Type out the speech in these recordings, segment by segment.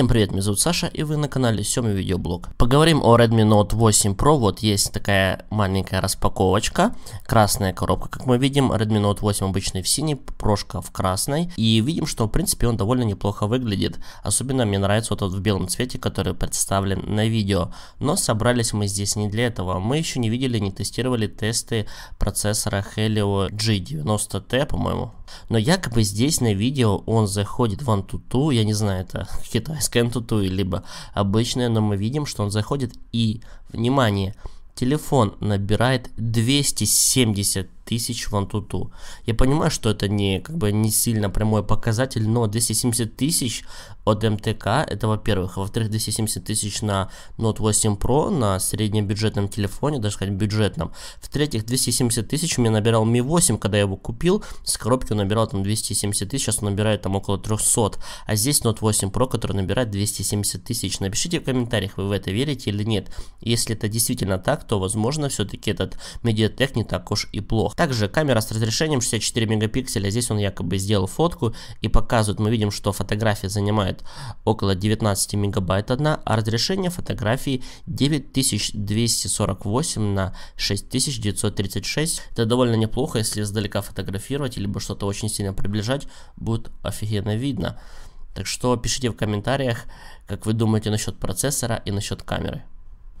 Всем привет, меня зовут Саша, и вы на канале Сёмый Видеоблог. Поговорим о Redmi Note 8 Pro, вот есть такая маленькая распаковочка, красная коробка, как мы видим, Redmi Note 8 обычный в синий, прошка в красной, и видим, что в принципе он довольно неплохо выглядит, особенно мне нравится вот этот в белом цвете, который представлен на видео, но собрались мы здесь не для этого, мы еще не видели, не тестировали тесты процессора Helio G90T, по-моему, но якобы здесь на видео он заходит в Antutu, я не знаю, это китайский scan to do, либо обычное, но мы видим, что он заходит и, внимание, телефон набирает 270 тысяч в Antutu. Я понимаю, что это не, как бы, не сильно прямой показатель, но 270 тысяч от МТК, это во-первых. во-вторых, 270 тысяч на Note 8 Pro, на среднем бюджетном телефоне, даже сказать бюджетном. В-третьих, 270 тысяч мне набирал Mi 8, когда я его купил, с коробки он набирал там 270 тысяч, сейчас он набирает там около 300. А здесь Note 8 Pro, который набирает 270 тысяч. Напишите в комментариях, вы в это верите или нет. Если это действительно так, то возможно все-таки этот медиатек не так уж и плох. Также камера с разрешением 64 мегапикселя, здесь он якобы сделал фотку и показывает, мы видим, что фотография занимает около 19 мегабайт одна, а разрешение фотографии 9248 на 6936. Это довольно неплохо, если издалека фотографировать, либо что-то очень сильно приближать, будет офигенно видно. Так что пишите в комментариях, как вы думаете насчет процессора и насчет камеры.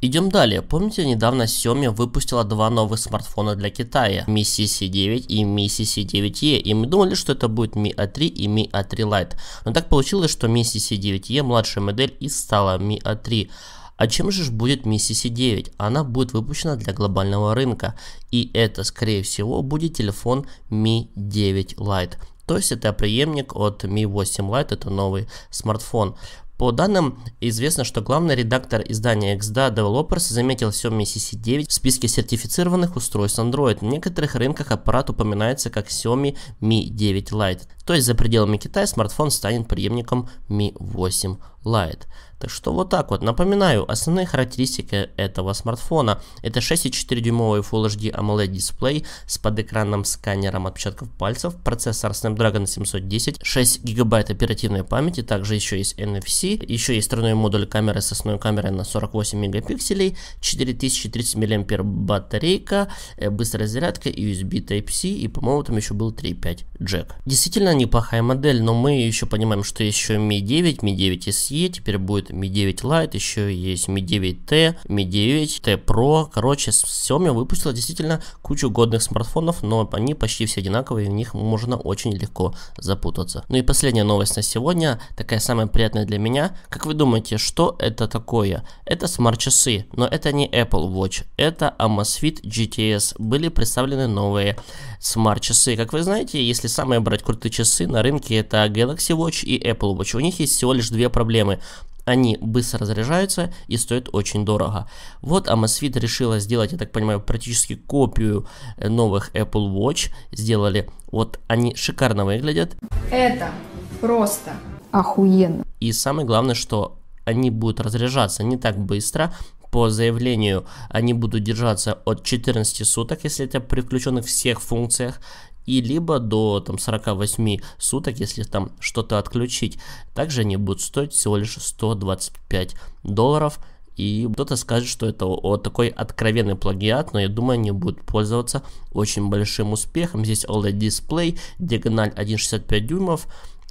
Идем далее. Помните, недавно Xiaomi выпустила два новых смартфона для Китая. Mi CC9 и Mi CC9e. И мы думали, что это будет Mi A3 и Mi A3 Lite. Но так получилось, что Mi CC9e младшая модель и стала Mi A3. А чем же будет Mi CC9? Она будет выпущена для глобального рынка. И это, скорее всего, будет телефон Mi 9 Lite. То есть это преемник от Mi 8 Lite, это новый смартфон. По данным, известно, что главный редактор издания XDA Developers заметил Xiaomi CC9 в списке сертифицированных устройств Android. На некоторых рынках аппарат упоминается как Xiaomi Mi 9 Lite. То есть за пределами Китая смартфон станет преемником Mi 8 Lite. Так что вот так вот. Напоминаю, основные характеристики этого смартфона. Это 6,4 дюймовый Full HD AMOLED дисплей с подэкранным сканером отпечатков пальцев, процессор Snapdragon 710, 6 гигабайт оперативной памяти, также еще есть NFC, еще есть тройной модуль камеры с основной камерой на 48 мегапикселей, 4030 мА батарейка, э, быстрая зарядка, USB Type-C и, по-моему, там еще был 3.5 джек. Действительно неплохая модель, но мы еще понимаем, что еще Mi 9, Mi 9 SE, теперь будет Mi 9 Lite, еще есть Mi 9T, Mi 9 T Pro. Короче, Xiaomi выпустила действительно кучу годных смартфонов, но они почти все одинаковые, в них можно очень легко запутаться. Ну и последняя новость на сегодня, такая самая приятная для меня, меня. Как вы думаете, что это такое? Это смарт-часы, но это не Apple Watch, это Amazfit GTS. Были представлены новые смарт-часы. Как вы знаете, если самые брать крутые часы на рынке, это Galaxy Watch и Apple Watch. У них есть всего лишь две проблемы они быстро разряжаются и стоят очень дорого. Вот Amazfit решила сделать, я так понимаю, практически копию новых Apple Watch. Сделали, вот они шикарно выглядят. Это просто охуенно. И самое главное, что они будут разряжаться не так быстро, по заявлению они будут держаться от 14 суток, если это при включенных всех функциях, и либо до там, 48 суток, если там что-то отключить. Также они будут стоить всего лишь 125 долларов. И кто-то скажет, что это вот такой откровенный плагиат, но я думаю, они будут пользоваться очень большим успехом. Здесь OLED дисплей, диагональ 1,65 дюймов,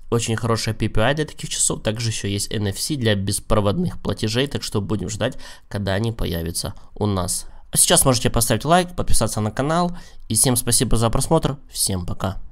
очень хорошая PPI для таких часов. Также еще есть NFC для беспроводных платежей, так что будем ждать, когда они появятся у нас. А сейчас можете поставить лайк, подписаться на канал. И всем спасибо за просмотр. Всем пока.